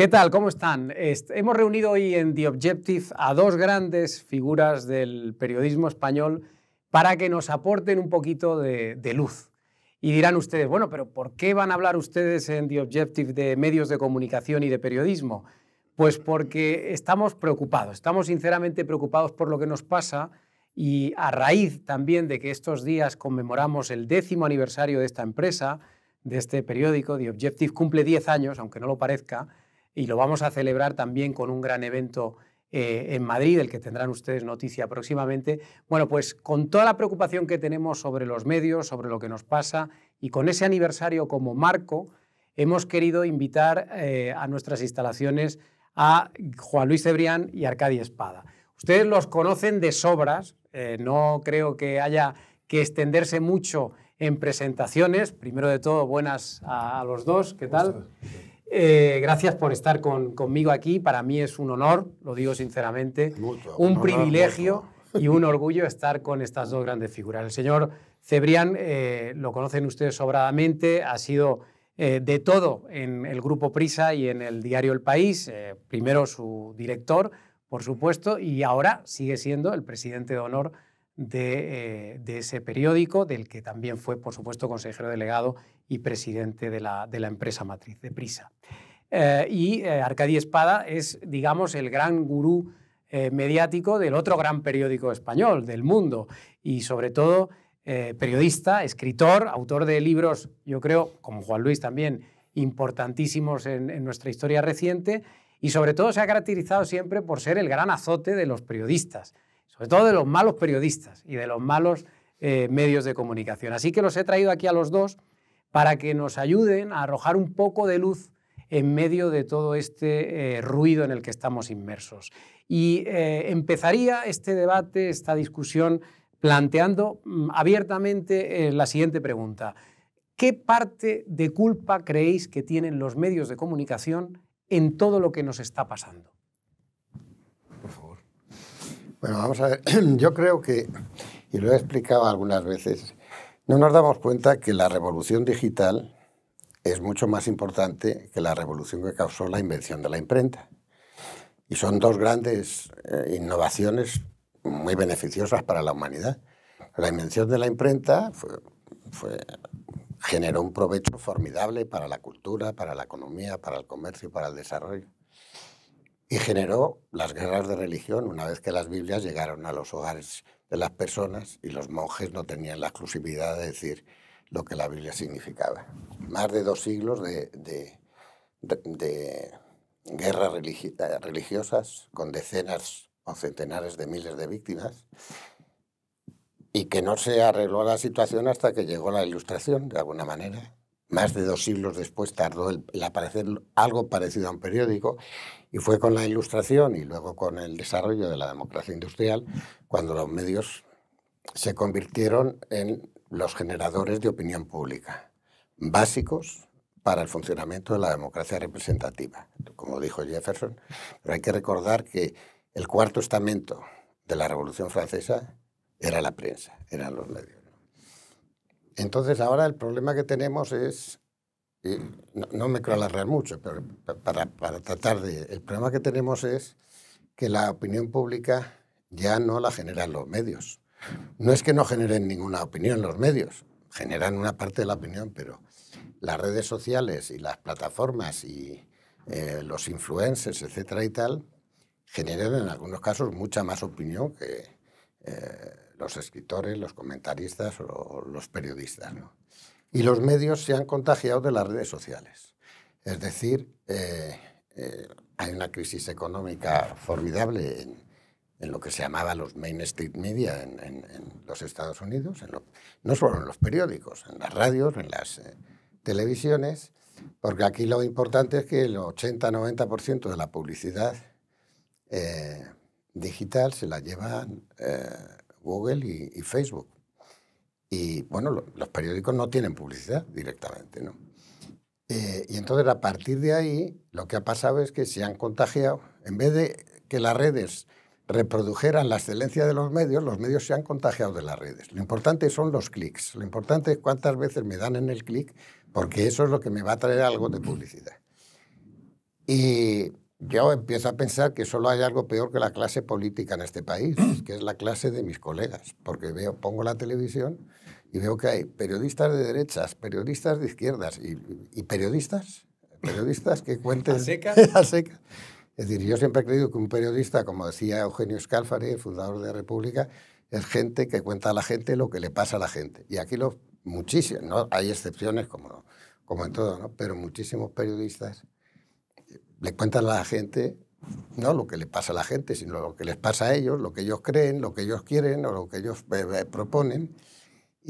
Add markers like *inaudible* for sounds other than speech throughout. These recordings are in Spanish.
¿Qué tal? ¿Cómo están? hemos reunido hoy en The Objective a dos grandes figuras del periodismo español para que nos aporten un poquito de, luz. Y dirán ustedes, bueno, pero ¿por qué van a hablar ustedes en The Objective de medios de comunicación y de periodismo? Pues porque estamos preocupados, estamos sinceramente preocupados por lo que nos pasa y a raíz también de que estos días conmemoramos el décimo aniversario de esta empresa, de este periódico, The Objective cumple 10 años, aunque no lo parezca, y lo vamos a celebrar también con un gran evento eh, en Madrid, del que tendrán ustedes noticia próximamente. Bueno, pues con toda la preocupación que tenemos sobre los medios, sobre lo que nos pasa y con ese aniversario como marco, hemos querido invitar eh, a nuestras instalaciones a Juan Luis Cebrián y Arcadia Espada. Ustedes los conocen de sobras, eh, no creo que haya que extenderse mucho en presentaciones. Primero de todo, buenas a, a los dos, ¿qué tal? Eh, gracias por estar conmigo aquí. Para mí es un honor, lo digo sinceramente, un privilegio y un orgullo estar con estas dos grandes figuras. El señor Cebrián eh, lo conocen ustedes sobradamente, ha sido eh, de todo en el grupo Prisa y en el diario El País. primero su director, por supuesto, y ahora sigue siendo el presidente de honor de ese periódico, del que también fue, por supuesto, consejero delegado y presidente de la, empresa matriz, de Prisa. Eh, y eh, Arcadi Espada es, digamos, el gran gurú eh, mediático del otro gran periódico español, del mundo, y sobre todo periodista, escritor, autor de libros, yo creo, como Juan Luis también, importantísimos en, nuestra historia reciente, y sobre todo se ha caracterizado siempre por ser el gran azote de los periodistas, sobre todo de los malos periodistas y de los malos medios de comunicación. Así que los he traído aquí a los dos para que nos ayuden a arrojar un poco de luz en medio de todo este eh, ruido en el que estamos inmersos. Y eh, empezaría este debate, esta discusión, planteando mm, abiertamente eh, la siguiente pregunta. ¿Qué parte de culpa creéis que tienen los medios de comunicación en todo lo que nos está pasando? Por favor. Bueno, vamos a ver. *clears throat* Yo creo que, y lo he explicado algunas veces, no nos damos cuenta que la revolución digital es mucho más importante que la revolución que causó la invención de la imprenta. Y son dos grandes eh, innovaciones muy beneficiosas para la humanidad. La invención de la imprenta generó un provecho formidable para la cultura, para la economía, para el comercio, para el desarrollo. Y generó las guerras de religión una vez que las Biblias llegaron a los hogares de las personas y los monjes no tenían la exclusividad de decir lo que la Biblia significaba. Más de dos siglos de, guerras eh, religiosas con decenas o centenares de miles de víctimas y que no se arregló la situación hasta que llegó la Ilustración, de alguna manera. Más de dos siglos después tardó el aparecer algo parecido a un periódico y fue con la ilustración y luego con el desarrollo de la democracia industrial cuando los medios se convirtieron en los generadores de opinión pública, básicos para el funcionamiento de la democracia representativa, como dijo Jefferson. Pero hay que recordar que el cuarto estamento de la Revolución Francesa era la prensa, eran los medios. Entonces ahora el problema que tenemos es no, me quiero alargar mucho, pero para, tratar de... El problema que tenemos es que la opinión pública ya no la generan los medios. No es que no generen ninguna opinión los medios, generan una parte de la opinión, pero las redes sociales y las plataformas y eh, los influencers, etcétera y tal, generan en algunos casos mucha más opinión que eh, los escritores, los comentaristas o los periodistas. ¿no? Y los medios se han contagiado de las redes sociales. Es decir, eh, eh, hay una crisis económica formidable en, lo que se llamaba los main street media en, los Estados Unidos, no solo en los periódicos, en las radios, en las eh, televisiones, porque aquí lo importante es que el 80-90% de la publicidad digital se la llevan Google y Facebook. Y bueno, los periódicos no tienen publicidad directamente, ¿no? Eh, y entonces a partir de ahí lo que ha pasado es que se han contagiado, en vez de que las redes reprodujeran la excelencia de los medios, los medios se han contagiado de las redes. Lo importante son los clics, lo importante es cuántas veces me dan en el clic, porque eso es lo que me va a traer algo de publicidad. Y yo empiezo a pensar que solo hay algo peor que la clase política en este país, que es la clase de mis colegas, porque veo, pongo la televisión y veo que hay periodistas de derechas, periodistas de izquierdas y, periodistas, periodistas que cuenten... ¿A seca. *laughs* Es decir, yo siempre he creído que un periodista, como decía Eugenio Scalfari, el fundador de República, es gente que cuenta a la gente lo que le pasa a la gente. Y aquí lo muchísimos, ¿no? hay excepciones como, como en todo, ¿no? pero muchísimos periodistas eh, le cuentan a la gente no lo que le pasa a la gente, sino lo que les pasa a ellos, lo que ellos creen, lo que ellos quieren o lo que ellos eh, eh, proponen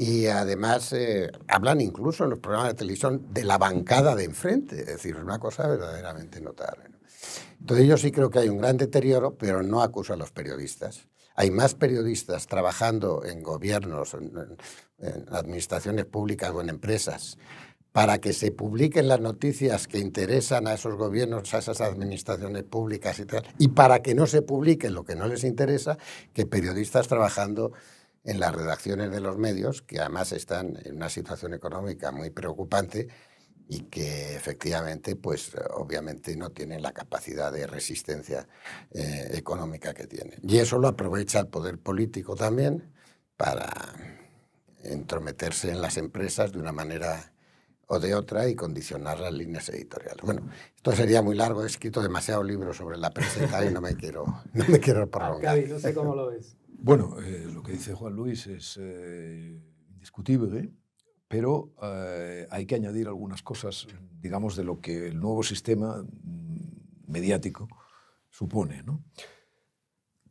y además eh, hablan incluso en los programas de televisión de la bancada de enfrente, es decir, es una cosa verdaderamente notable. Entonces yo sí creo que hay un gran deterioro, pero no acuso a los periodistas. Hay más periodistas trabajando en gobiernos, en, administraciones públicas o en empresas para que se publiquen las noticias que interesan a esos gobiernos, a esas administraciones públicas y tal, y para que no se publique lo que no les interesa, que periodistas trabajando en las redacciones de los medios, que además están en una situación económica muy preocupante y que efectivamente, pues obviamente no tienen la capacidad de resistencia eh, económica que tienen. Y eso lo aprovecha el poder político también para entrometerse en las empresas de una manera o de otra y condicionar las líneas editoriales. Bueno, esto sería muy largo, he escrito demasiado libro sobre la prensa y no me quiero, no me quiero prolongar. *laughs* Ah, no sé cómo lo ves. Bueno, eh, lo que dice Juan Luis es eh, indiscutible, pero eh, hay que añadir algunas cosas, digamos, de lo que el nuevo sistema mm, mediático supone.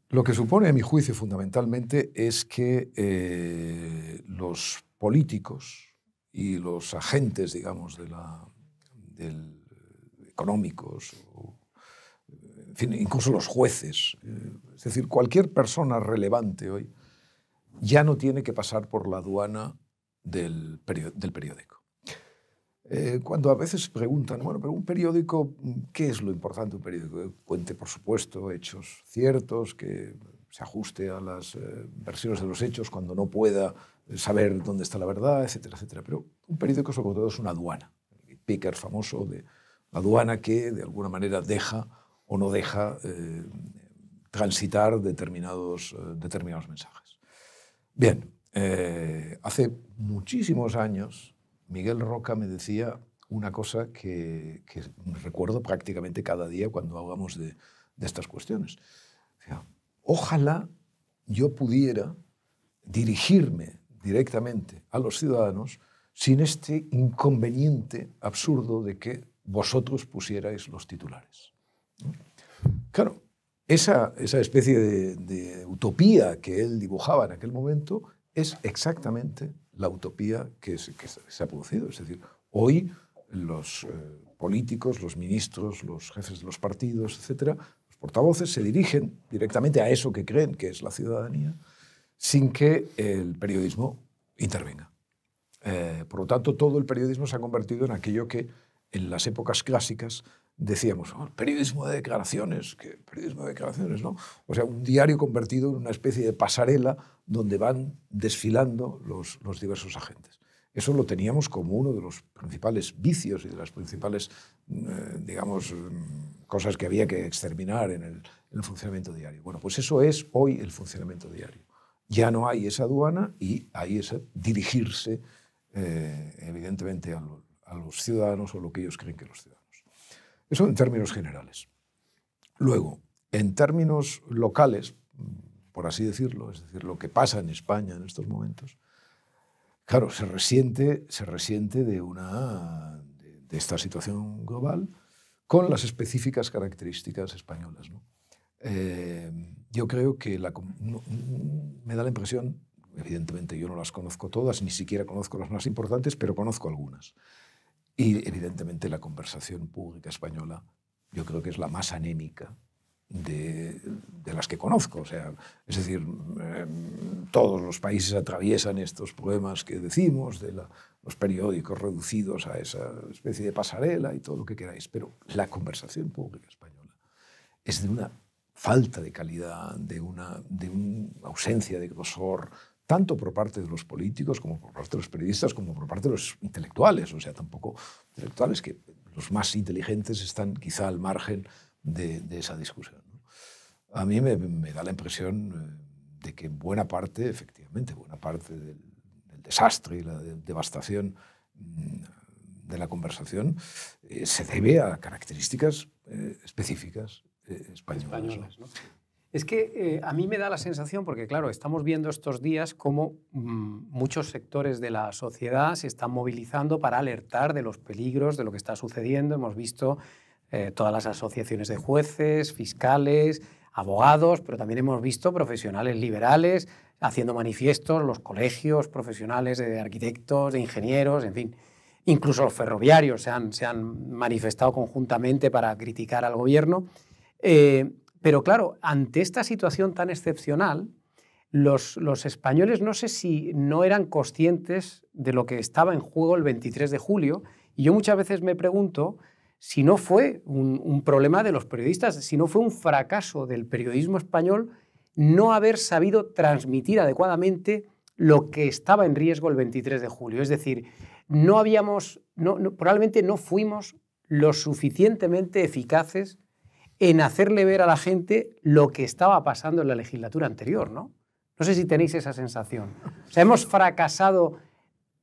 Lo que supone, a mi juicio, fundamentalmente es que eh, los políticos y los agentes, digamos, de la, económicos, incluso los jueces, es decir, cualquier persona relevante hoy, ya no tiene que pasar por la aduana del, periódico. Eh, cuando a veces preguntan, bueno, pero un periódico, ¿qué es lo importante de un periódico? Que eh, cuente, por supuesto, hechos ciertos, que se ajuste a las eh, versiones de los hechos cuando no pueda saber dónde está la verdad, etcétera, etcétera. Pero un periódico sobre todo es una aduana. Picker famoso de aduana que de alguna manera deja o no deja transitar determinados, determinados mensajes. Bien, eh, hace muchísimos años Miguel Roca me decía una cosa que, recuerdo prácticamente cada día cuando hablamos de, estas cuestiones. ojalá yo pudiera dirigirme directamente a los ciudadanos sin este inconveniente absurdo de que vosotros pusierais los titulares. Claro, esa, esa especie de, utopía que él dibujaba en aquel momento es exactamente la utopía que se, ha producido. Es decir, hoy los eh, políticos, los ministros, los jefes de los partidos, etcétera, los portavoces se dirigen directamente a eso que creen que es la ciudadanía sin que el periodismo intervenga. Eh, por lo tanto, todo el periodismo se ha convertido en aquello que en las épocas clásicas decíamos, oh, periodismo de declaraciones, que periodismo de declaraciones, ¿no? O sea, un diario convertido en una especie de pasarela donde van desfilando los, diversos agentes. Eso lo teníamos como uno de los principales vicios y de las principales, eh, digamos, cosas que había que exterminar en el, funcionamiento diario. Bueno, pues eso es hoy el funcionamiento diario. Ya no hay esa aduana y ahí ese dirigirse, eh, evidentemente, a, a los ciudadanos o lo que ellos creen que los ciudadanos. Eso en términos generales. Luego, en términos locales, por así decirlo, es decir, lo que pasa en España en estos momentos, claro, se resiente, se resiente de, una, de, esta situación global con las específicas características españolas. Eh, yo creo que me da la impresión, evidentemente yo no las conozco todas, ni siquiera conozco las más importantes, pero conozco algunas. Y evidentemente la conversación pública española yo creo que es la más anémica de, de, las que conozco. O sea, es decir, em, todos los países atraviesan estos problemas que decimos, de los periódicos reducidos a esa especie de pasarela y todo lo que queráis, pero la conversación pública española es de una falta de calidad, de una, de una ausencia de grosor, tanto por parte de los políticos como por parte de los periodistas como por parte de los intelectuales, o sea, tampoco intelectuales que los más inteligentes están quizá al margen de, esa discusión. A mí me, da la impresión eh, de que buena parte, efectivamente, buena parte del, desastre y la devastación mm, de la conversación eh, se debe a características eh, específicas españolas. españolas ¿no? Es que eh, a mí me da la sensación, porque claro, estamos viendo estos días cómo mm, muchos sectores de la sociedad se están movilizando para alertar de los peligros, de lo que está sucediendo. Hemos visto eh, todas las asociaciones de jueces, fiscales, abogados, pero también hemos visto profesionales liberales haciendo manifiestos, los colegios profesionales de arquitectos, de ingenieros, en fin. Incluso los ferroviarios se han, manifestado conjuntamente para criticar al gobierno. Eh, pero claro, ante esta situación tan excepcional, los, españoles no sé si no eran conscientes de lo que estaba en juego el 23 de julio. Y yo muchas veces me pregunto si no fue un, problema de los periodistas, si no fue un fracaso del periodismo español no haber sabido transmitir adecuadamente lo que estaba en riesgo el 23 de julio. Es decir, no habíamos, probablemente no fuimos lo suficientemente eficaces en hacerle ver a la gente lo que estaba pasando en la legislatura anterior, ¿no? No sé si tenéis esa sensación. O hemos fracasado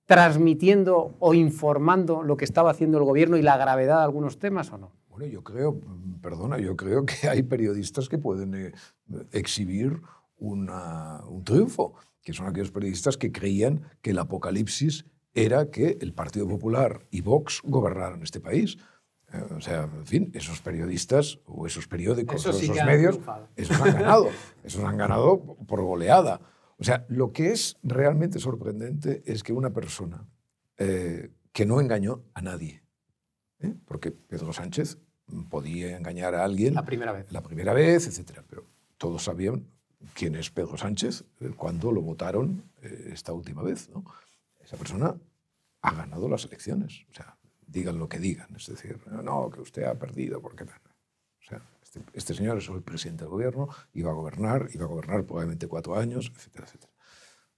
transmitiendo o informando lo que estaba haciendo el gobierno y la gravedad de algunos temas o no. Bueno, yo creo, perdona, yo creo que hay periodistas que pueden eh, exhibir un triunfo, que son aquellos periodistas que creían que el apocalipsis era que el Partido Popular y Vox gobernaran este país. Eh, o sea, en fin, esos periodistas o esos periódicos o esos medios, esos han ganado, *laughs* esos han ganado por goleada. O sea, lo que es realmente sorprendente es que una persona eh, que no engañó a nadie, ¿eh? porque Pedro Sánchez podía engañar a alguien la primera vez, la primera vez, etcétera, pero todos sabían quién es Pedro Sánchez cuando lo votaron esta última vez, ¿no? Esa persona ha ganado las elecciones, o sea, digan lo que digan. Es decir, no, que usted ha perdido, porque este, este, señor es el presidente del gobierno iba a gobernar, y a gobernar probablemente cuatro años, etcétera, etcétera.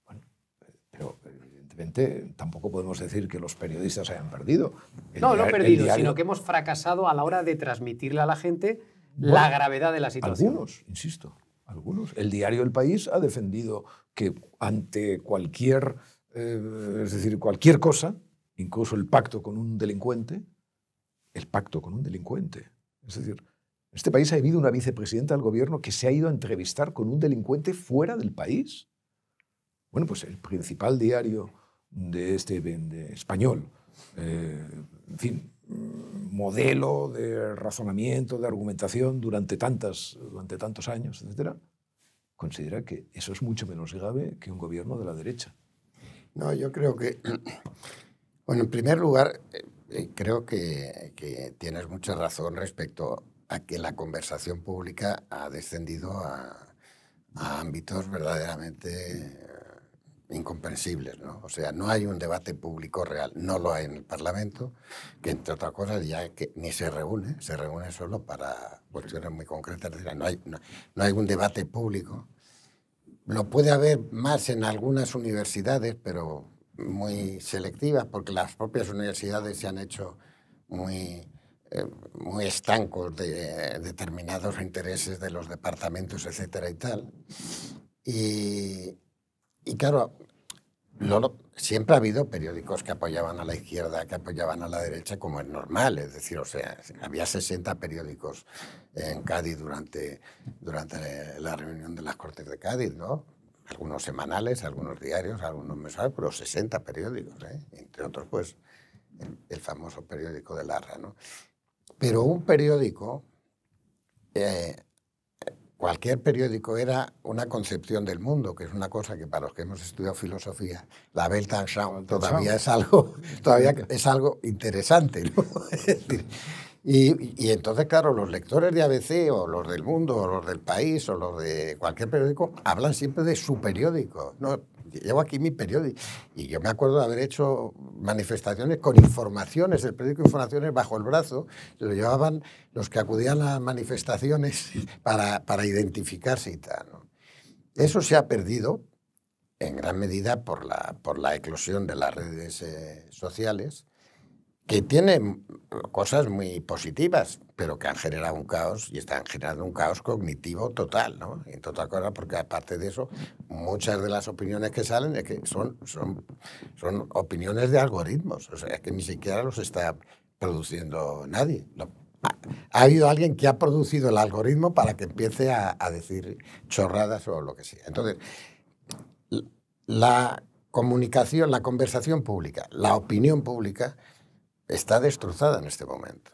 Bueno, eh, pero evidentemente tampoco podemos decir que los periodistas hayan perdido. No, no, no perdido, sino que hemos fracasado a la hora de transmitirle a la gente la gravedad de la situación. Algunos, insisto, algunos. El diario El País ha defendido que ante cualquier, eh, es decir, cualquier cosa, incluso el pacto con un delincuente, el pacto con un delincuente. Es decir, en este país ha habido una vicepresidenta del gobierno que se ha ido a entrevistar con un delincuente fuera del país. Bueno, pues el principal diario de este español, eh, en fin, mm, modelo de razonamiento, de argumentación durante, tantas, durante tantos años, etcétera, considera que eso es mucho menos grave que un gobierno de la derecha. No, yo creo que bueno, en primer lugar, eh, eh, creo que, tienes mucha razón respecto a que la conversación pública ha descendido a, ámbitos verdaderamente eh, incomprensibles, ¿no? O sea, no hay un debate público real, no lo hay en el Parlamento, que entre otras cosas ya que ni se reúne, se reúne solo para cuestiones muy concretas, no hay, no hay un debate público. Lo puede haber más en algunas universidades, pero muy selectivas porque las propias universidades se han hecho muy, eh, muy estancos de determinados intereses de los departamentos, etcétera y tal. Y, y claro, siempre ha habido periódicos que apoyaban a la izquierda, que apoyaban a la derecha, como es normal. Es decir, o sea, había 60 periódicos en Cádiz durante, durante la reunión de las Cortes de Cádiz, ¿no? algunos semanales, algunos diarios, algunos mensuales, pero 60 periódicos, ¿eh? entre otros, pues, el, famoso periódico de Larra. ¿no? Pero un periódico, eh, cualquier periódico era una concepción del mundo, que es una cosa que para los que hemos estudiado filosofía, la Weltanschauung todavía es algo, todavía es algo interesante. ¿no? *laughs* Es y, entonces, claro, los lectores de ABC o los del mundo o los del país o los de cualquier periódico hablan siempre de su periódico. llevo aquí mi periódico. Y yo me acuerdo de haber hecho manifestaciones con informaciones, el periódico Informaciones bajo el brazo, lo llevaban los que acudían a las manifestaciones *laughs* para, para identificarse y tal. Eso se ha perdido en gran medida por la, por la eclosión de las redes eh, sociales que tiene cosas muy positivas, pero que han generado un caos y están generando un caos cognitivo total, ¿no? total porque aparte de eso, muchas de las opiniones que salen que son, son, son opiniones de algoritmos, o sea, es que ni siquiera los está produciendo nadie. ha habido alguien que ha producido el algoritmo para que empiece a decir chorradas o lo que sea. Entonces, la comunicación, la conversación pública, la opinión pública, está destrozada en este momento.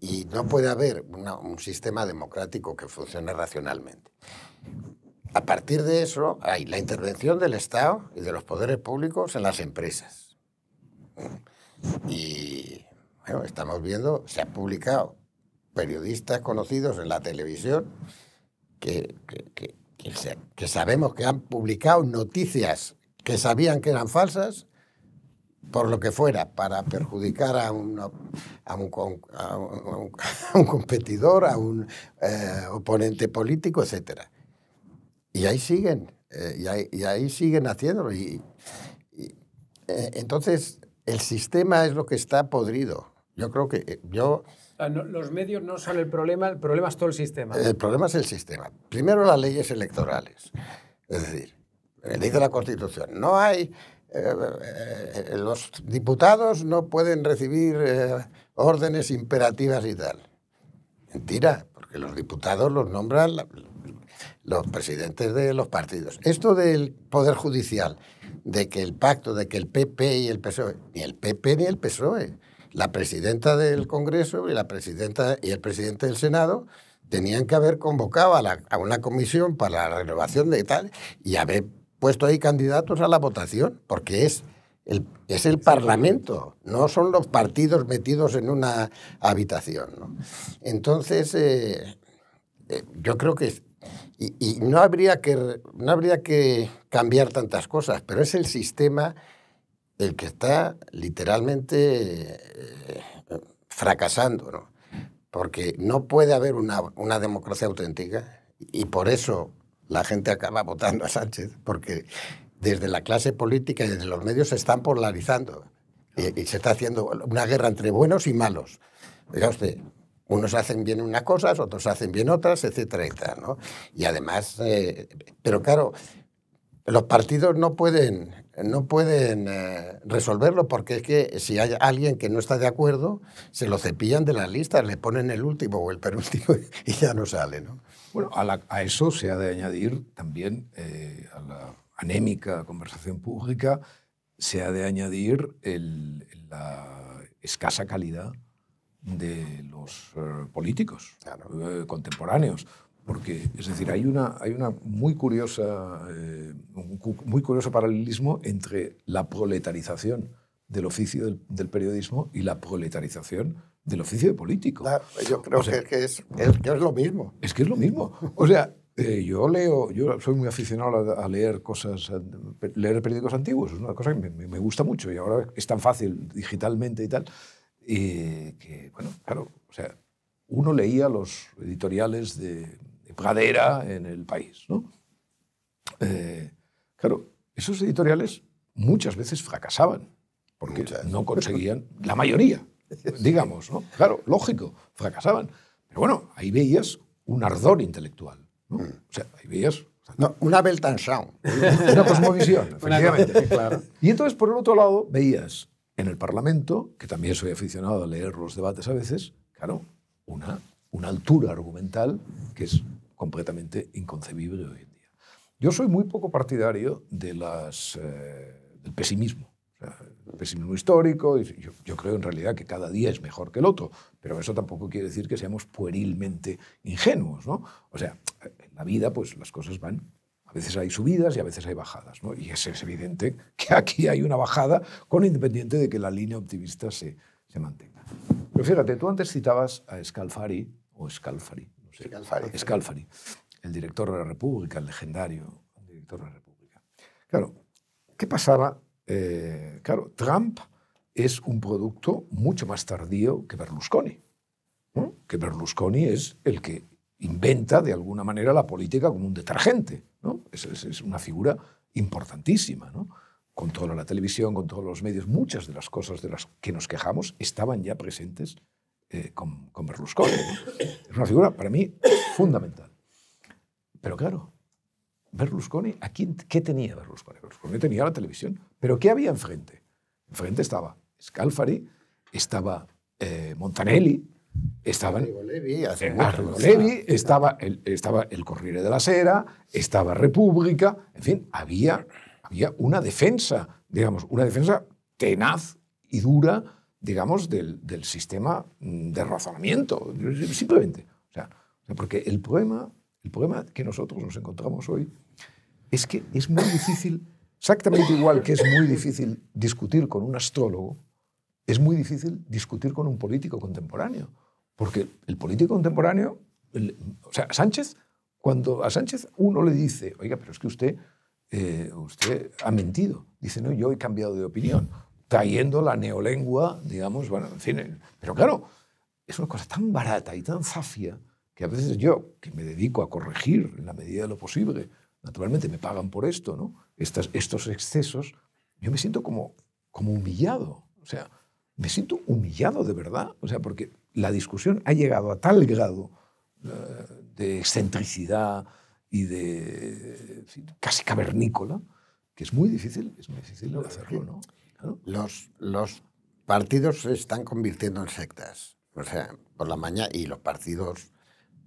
Y no puede haber un sistema democrático que funcione racionalmente. A partir de eso hay la intervención del Estado y de los poderes públicos en las empresas. Y bueno, estamos viendo, se han publicado periodistas conocidos en la televisión que, que, que, sabemos que han publicado noticias que sabían que eran falsas por lo que fuera, para perjudicar a, un, competidor, a un eh, oponente político, etc. Y ahí siguen, eh, y, ahí, siguen haciéndolo. Y, eh, entonces, el sistema es lo que está podrido. Yo creo que yo... Los medios no son el problema, el problema es todo el sistema. El problema es el sistema. Primero las leyes electorales. Es decir, ley de la Constitución. No hay eh, eh, los diputados no pueden recibir eh, órdenes imperativas y tal. Mentira, porque los diputados los nombran los presidentes de los partidos. Esto del Poder Judicial, de que el pacto, de que el PP y el PSOE, ni el PP ni el PSOE, la presidenta del Congreso y, la presidenta, y el presidente del Senado tenían que haber convocado a una comisión para la renovación de tal y haber puesto ahí candidatos a la votación, porque es el, es el Parlamento, no son los partidos metidos en una habitación. Entonces, eh, eh, yo creo que... y, no, habría que, no habría que cambiar tantas cosas, pero es el sistema el que está literalmente eh, fracasando, ¿no? porque no puede haber una, una democracia auténtica y por eso la gente acaba votando a Sánchez, porque desde la clase política y desde los medios se están polarizando y, se está haciendo una guerra entre buenos y malos. Diga usted, unos hacen bien unas cosas, otros hacen bien otras, etcétera, etcétera. Y además, eh, pero claro, los partidos no pueden, no pueden eh, resolverlo porque es que si hay alguien que no está de acuerdo, se lo cepillan de la lista, le ponen el último o el penúltimo *laughs* y ya no sale. ¿no? Bueno, a, eso se ha de añadir también eh, a la anémica conversación pública, se ha de añadir la escasa calidad de los eh, políticos eh, contemporáneos. Porque, es decir, hay, una, hay una muy curiosa, un muy curioso paralelismo entre la proletarización del oficio del periodismo y la proletarización del oficio de político. Claro, pues yo creo que, es, lo mismo. Es que es lo mismo. O sea, eh, yo leo, yo soy muy aficionado a, leer cosas, leer periódicos antiguos, es una cosa que me, gusta mucho y ahora es tan fácil digitalmente y tal, y eh, que, bueno, claro, o sea, uno leía los editoriales de, Pradera en el país, ¿no? Eh, claro, esos editoriales muchas veces fracasaban porque no conseguían, la mayoría, *laughs* digamos, ¿no? Claro, lógico, fracasaban. Pero bueno, ahí veías un ardor intelectual. ¿no? Mm. O sea, ahí veías... una *laughs* Una cosmovisión, *laughs* efectivamente. Y entonces, por el otro lado, veías en el Parlamento, que también soy aficionado a leer los debates a veces, claro, una, una altura argumental que es completamente inconcebible hoy en día. Yo soy muy poco partidario de las, eh, del pesimismo pesimismo histórico, yo, yo, creo en realidad que cada día es mejor que el otro, pero eso tampoco quiere decir que seamos puerilmente ingenuos, ¿no? O sea, en la vida pues las cosas van a veces hay subidas y a veces hay bajadas. ¿no? Y es, evidente que aquí hay una bajada, con independiente de que la línea optimista se, mantenga. Pero fíjate, tú antes citabas a Scalfari, o Scalfari, no sé, Scalfari. el director de la República, el legendario director de la República. Claro, ¿qué pasaba eh, claro, Trump es un producto mucho más tardío que Berlusconi. Que Berlusconi es el que inventa de alguna manera la política como un detergente. ¿no? Es, una figura importantísima. Con toda la televisión, con todos los medios. Muchas de las cosas de las que nos quejamos estaban ya presentes eh, con, Berlusconi. Es una figura para mí fundamental. Pero claro, Berlusconi, ¿a quién, ¿qué tenía Berlusconi? Berlusconi tenía la televisión, pero ¿qué había enfrente? Enfrente estaba Scalfari, estaba eh, Montanelli, eh, Levi, estaba el, estaba el Corriere de la Sera, estaba República, en fin, había, había una defensa, digamos, una defensa tenaz y dura, digamos, del, sistema mm, de razonamiento, simplemente. O sea, porque el problema el problema que nosotros nos encontramos hoy es que es muy difícil, exactamente igual que es muy difícil discutir con un astrólogo, es muy difícil discutir con un político contemporáneo. Porque el político contemporáneo, o sea, Sánchez, cuando a Sánchez uno le dice, oiga, pero es que usted, eh, usted ha mentido, dice, no, yo he cambiado de opinión, trayendo la neolengua, digamos, bueno, en fin, pero claro, es una cosa tan barata y tan zafia y a veces yo, que me dedico a corregir en la medida de lo posible, naturalmente me pagan por esto, ¿no? Estas, estos excesos, yo me siento como, como humillado, o sea, me siento humillado de verdad, o sea, porque la discusión ha llegado a tal grado eh, de excentricidad y de casi cavernícola, que es muy difícil, es muy difícil hacerlo, ¿no? Los, los partidos se están convirtiendo en sectas. O sea, por la mañana y los partidos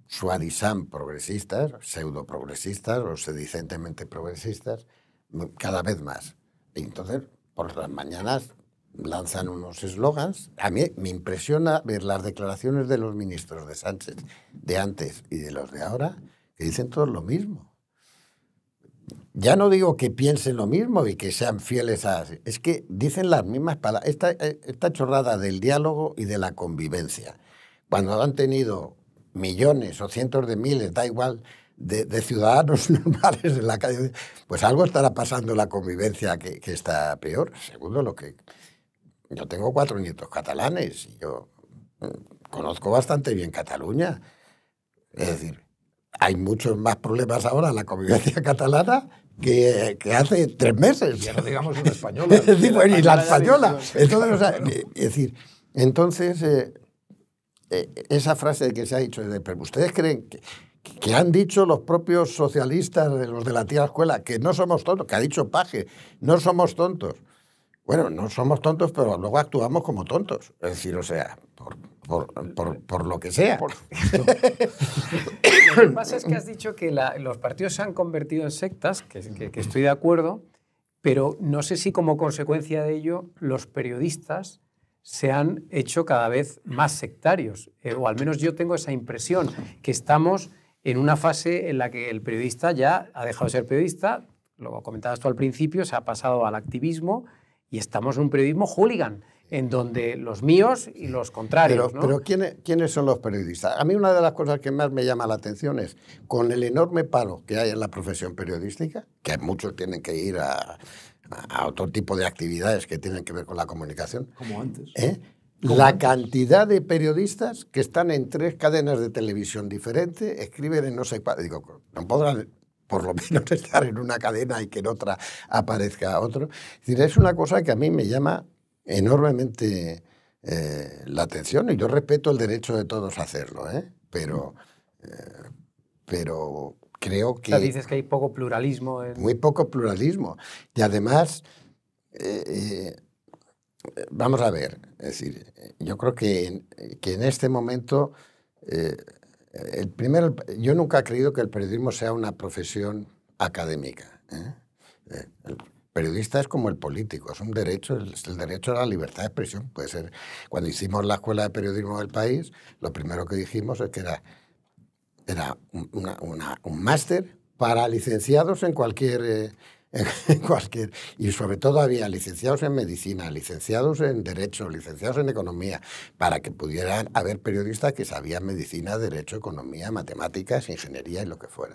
suadizan progresistas, pseudo progresistas o sedicentemente progresistas, mm, cada vez más. Y entonces, por las mañanas lanzan unos eslogans. A mí me impresiona ver las declaraciones de los ministros de Sánchez de antes y de los de ahora, que dicen todos lo mismo. Ya no digo que piensen lo mismo y que sean fieles a... Es que dicen las mismas palabras. Esta, eh, esta chorrada del diálogo y de la convivencia. Cuando han tenido millones o cientos de miles, da igual, de, ciudadanos *laughs* normales en la calle, pues algo estará pasando en la convivencia que, está peor. Segundo, lo que yo tengo cuatro nietos catalanes y yo mm, conozco bastante bien Cataluña. Es decir, hay muchos más problemas ahora en la convivencia *laughs* catalana que, hace tres meses. Ya no digamos un español. *laughs* es decir, y la española. Entonces, es decir, entonces... Eh, eh, esa frase que se ha dicho, pero ustedes creen que, han dicho los propios socialistas, los de la tía escuela, que no somos tontos, que ha dicho Paje, no somos tontos. Bueno, no somos tontos, pero luego actuamos como tontos. Es decir, o sea, por, lo que sea. *laughs* lo que pasa es que has dicho que los partidos se han convertido en sectas, que estoy de acuerdo, pero no sé si como consecuencia de ello los periodistas se han hecho cada vez más sectarios, eh, o al menos yo tengo esa impresión, que estamos en una fase en la que el periodista ya ha dejado de ser periodista, lo comentabas tú al principio, se ha pasado al activismo y estamos en un periodismo hooligan, en donde los míos y los contrarios. Pero, ¿quiénes, ¿quiénes son los periodistas? A mí una de las cosas que más me llama la atención es, con el enorme paro que hay en la profesión periodística, que muchos tienen que ir a a otro tipo de actividades que tienen que ver con la comunicación. Como antes. ¿Eh? La cantidad de periodistas que están en tres cadenas de televisión diferentes, escriben en no sé cuál. Digo, no podrán por lo *laughs* menos estar en una cadena y que en otra aparezca otro. Es decir, es una cosa que a mí me llama enormemente eh, la atención y yo respeto el derecho de todos a hacerlo, ¿eh? pero, pero creo que... O dices que hay poco pluralismo. Muy poco pluralismo. Y además, eh, eh, vamos a ver, es decir, yo creo que en, que en este momento, eh, el primer, yo nunca he creído que el periodismo sea una profesión académica. El, periodista es como el político, es un derecho, es el derecho a la libertad de expresión. Puede ser, cuando hicimos la Escuela de Periodismo del País, lo primero que dijimos es que era era un, máster para licenciados en cualquier, eh, *laughs* cualquier... Y sobre todo había licenciados en medicina, licenciados en derecho, licenciados en economía, para que pudieran haber periodistas que sabían medicina, derecho, economía, matemáticas, ingeniería y lo que fuera.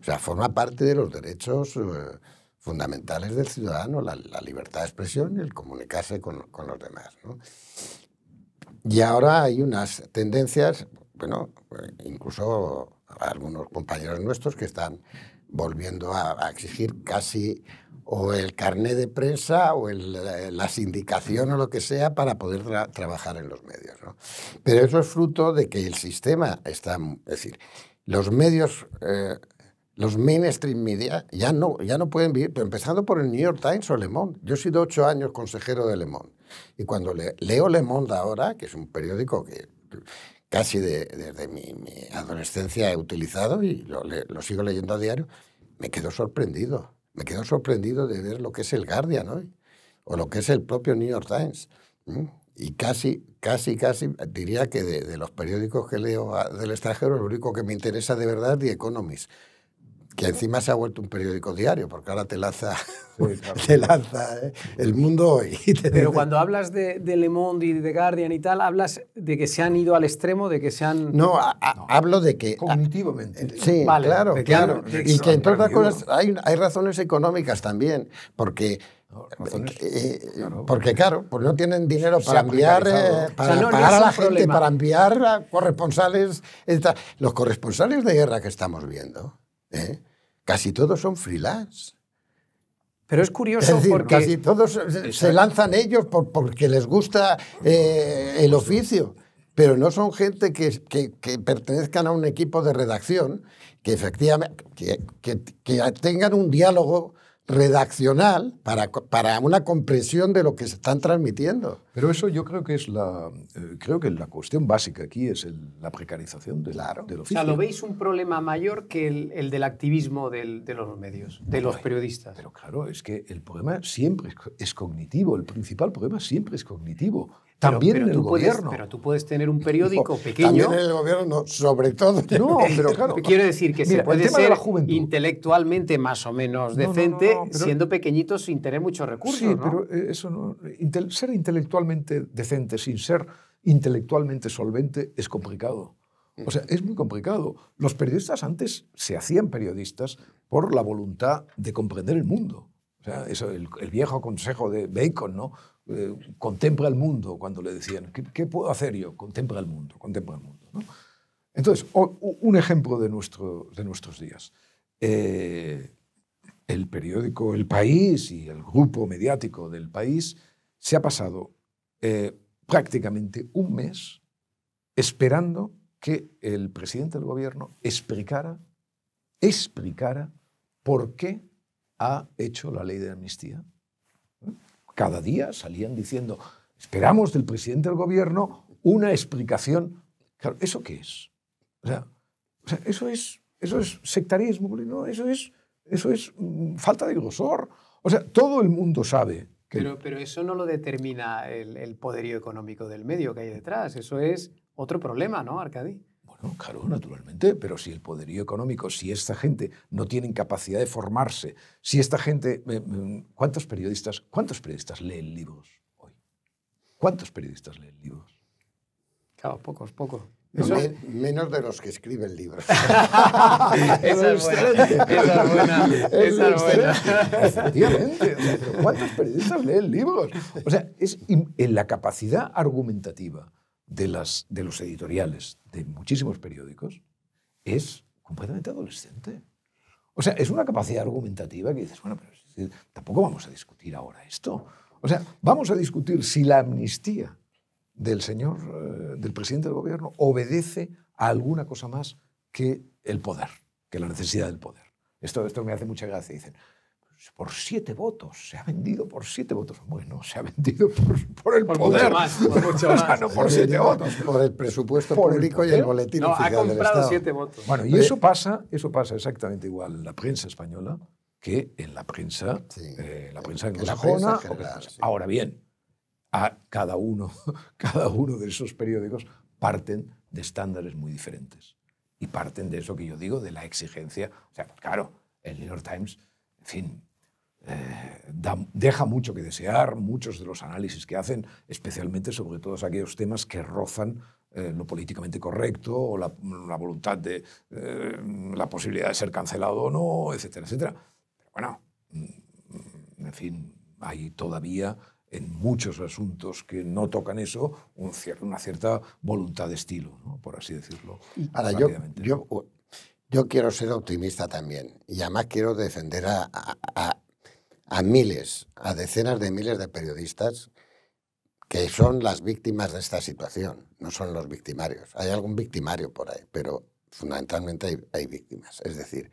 O sea, forma parte de los derechos... Eh, fundamentales del ciudadano, la, libertad de expresión y el comunicarse con, los demás. Y ahora hay unas tendencias, bueno, eh, incluso algunos compañeros nuestros que están volviendo a, exigir casi o el carné de prensa o el, eh, la sindicación o lo que sea para poder trabajar en los medios. ¿no? Pero eso es fruto de que el sistema está, es decir, los medios... Eh, los mainstream media ya no, ya no pueden vivir, empezando por el New York Times o Le Monde. Yo he sido ocho años consejero de Le Monde. Y cuando leo Le Monde ahora, que es un periódico que casi desde mi, adolescencia he utilizado y lo, sigo leyendo a diario, me quedo sorprendido. Me quedo sorprendido de ver lo que es el Guardian hoy o lo que es el propio New York Times. Y casi, casi, casi diría que de, los periódicos que leo del extranjero, lo único que me interesa de verdad es The Economist que encima se ha vuelto un periódico diario, porque ahora te lanza, *laughs* ¿eh? el mundo hoy. *laughs* Pero cuando hablas de, Le Monde y de Guardian y tal, hablas de que se han ido al extremo, de que se han... No, hablo de que... Cognitivamente. sí, claro, claro. Y que y que las cosas hay, razones económicas también, porque... Eh, eh, claro, porque claro, pues no tienen dinero para enviar, para a la gente, para enviar a corresponsales. Los corresponsales de guerra que estamos viendo, casi todos son freelance. Pero es curioso porque... Casi todos se lanzan ellos porque les gusta eh, el oficio, pero no son gente que, pertenezcan a un equipo de redacción, que efectivamente que, que tengan un diálogo redaccional para, para una comprensión de lo que se están transmitiendo. Pero eso yo creo que es la, eh, creo que la cuestión básica aquí es la precarización del, claro. oficio. O sea, lo veis un problema mayor que el, del activismo de los medios, de los periodistas. Pero claro, es que el problema siempre es cognitivo, el principal problema siempre es cognitivo. También en el gobierno. pero tú puedes tener un periódico pequeño. También en el gobierno, sobre todo. no, pero claro. Quiero decir que se puede ser intelectualmente más o menos decente, siendo pequeñito sin tener muchos recursos. Sí, pero eh, eso no. Ser intelectualmente decente sin ser intelectualmente solvente es complicado. O sea, es muy complicado. Los periodistas antes se hacían periodistas por la voluntad de comprender el mundo. O sea, eso, el, el, viejo consejo de Bacon, ¿no? Eh, contempla el mundo, cuando le decían, ¿qué, puedo hacer yo? Contempla el mundo, contempla el mundo. Entonces, un ejemplo de, nuestro, de nuestros días. Eh, el periódico El País y el grupo mediático del País se ha pasado eh, prácticamente un mes esperando que el presidente del gobierno explicara, explicara por qué ha hecho la ley de amnistía cada día salían diciendo, esperamos del presidente del gobierno una explicación. ¿eso qué es? O sea, eso, es, eso es sectarismo, ¿no? eso es, eso es mm, falta de grosor. O sea, todo el mundo sabe Pero, pero eso no lo determina el, el poderío económico del medio que hay detrás, eso es otro problema, ¿no, Arcadi? Bueno, claro, naturalmente, pero si el poderío económico, si esta gente no tiene capacidad de formarse, si esta gente... Eh, mm, ¿Cuántos periodistas, cuántos periodistas leen libros hoy? ¿Cuántos periodistas leen libros? Claro, pocos, pocos. menos de los que escriben libros. *laughs* es buena, esa es buena. Efectivamente. ¿Cuántos periodistas leen libros? O sea, es en la capacidad argumentativa de, las, de los editoriales de muchísimos periódicos es completamente adolescente. O sea, es una capacidad argumentativa que dices, bueno, pero tampoco vamos a discutir ahora esto. O sea, vamos a discutir si la amnistía del señor, eh, del presidente del gobierno, obedece a alguna cosa más que el poder, que la necesidad del poder. Esto, esto me hace mucha gracia. Dicen, por siete votos, se ha vendido por siete votos. Bueno, se ha vendido por, el poder. por por votos. el presupuesto político público y el boletín oficial ha comprado del Estado. siete votos. Bueno, y eso pasa, eso pasa exactamente igual en la prensa española que en la prensa, eh, la prensa anglosajona. Ahora bien, a cada uno, *laughs* cada uno de esos periódicos parten de estándares muy diferentes. Y parten de eso que yo digo, de la exigencia. O sea, claro, el New York Times, en fin, eh, deja mucho que desear, muchos de los análisis que hacen, especialmente sobre todos aquellos temas que rozan eh, lo políticamente correcto o la, voluntad de eh, la posibilidad de ser cancelado o no, etcétera, etcétera. Pero bueno, mm, mm, en fin, hay todavía en muchos asuntos que no tocan eso, un una cierta voluntad de estilo, por así decirlo. Ahora, yo, yo, quiero ser optimista también y además quiero defender a a miles, a decenas de miles de periodistas que son las víctimas de esta situación, no son los victimarios. Hay algún victimario por ahí, pero fundamentalmente hay, víctimas. Es decir,